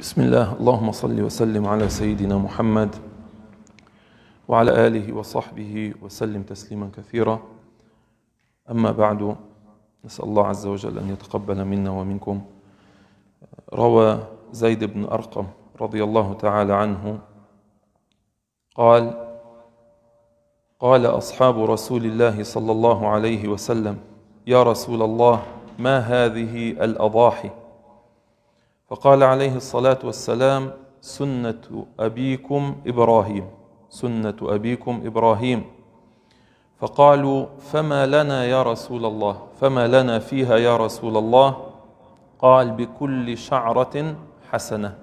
بسم الله اللهم صل وسلم على سيدنا محمد وعلى آله وصحبه وسلم تسليما كثيرا أما بعد نسأل الله عز وجل أن يتقبل منا ومنكم روى زيد بن أرقم رضي الله تعالى عنه قال قال أصحاب رسول الله صلى الله عليه وسلم يا رسول الله ما هذه الأضاحي فقال عليه الصلاة والسلام سنة أبيكم إبراهيم سنة أبيكم إبراهيم فقالوا فما لنا يا رسول الله فما لنا فيها يا رسول الله قال بكل شعرة حسنة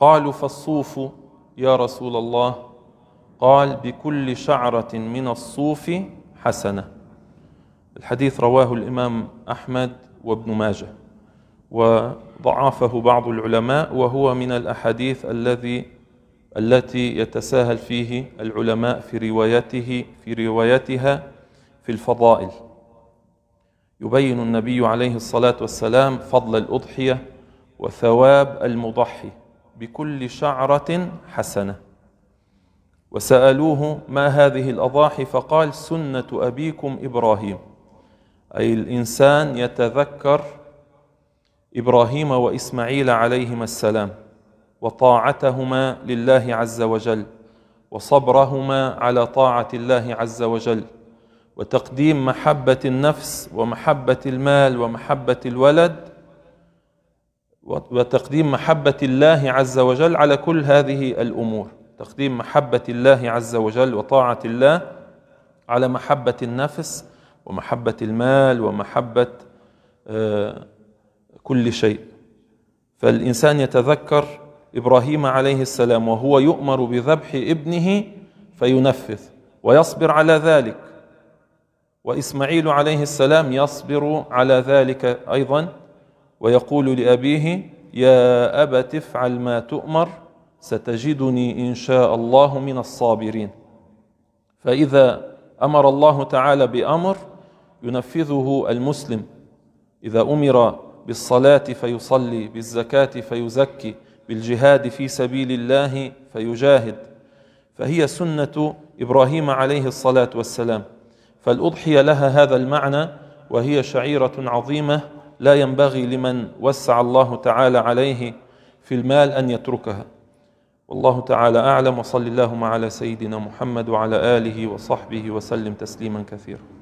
قالوا فالصوف يا رسول الله قال بكل شعرة من الصوف حسنة الحديث رواه الإمام أحمد وابن ماجه وضعفه بعض العلماء وهو من الأحاديث الذي التي يتساهل فيه العلماء في روايته في روايتها في الفضائل يبين النبي عليه الصلاة والسلام فضل الأضحية وثواب المضحي بكل شعرة حسنة وسألوه ما هذه الأضاحي فقال سنة أبيكم إبراهيم أي الإنسان يتذكر ابراهيم واسماعيل عليهما السلام وطاعتهما لله عز وجل وصبرهما على طاعه الله عز وجل وتقديم محبه النفس ومحبه المال ومحبه الولد وتقديم محبه الله عز وجل على كل هذه الامور تقديم محبه الله عز وجل وطاعه الله على محبه النفس ومحبه المال ومحبه آه، كل شيء فالإنسان يتذكر إبراهيم عليه السلام وهو يؤمر بذبح ابنه فينفذ ويصبر على ذلك وإسماعيل عليه السلام يصبر على ذلك أيضا ويقول لأبيه يا أبت افعل ما تؤمر ستجدني إن شاء الله من الصابرين فإذا أمر الله تعالى بأمر ينفذه المسلم إذا أمر بالصلاة فيصلي بالزكاة فيزكي بالجهاد في سبيل الله فيجاهد فهي سنة إبراهيم عليه الصلاة والسلام فالأضحية لها هذا المعنى وهي شعيرة عظيمة لا ينبغي لمن وسع الله تعالى عليه في المال أن يتركها والله تعالى أعلم وصلى اللهم على سيدنا محمد وعلى آله وصحبه وسلم تسليما كثيرا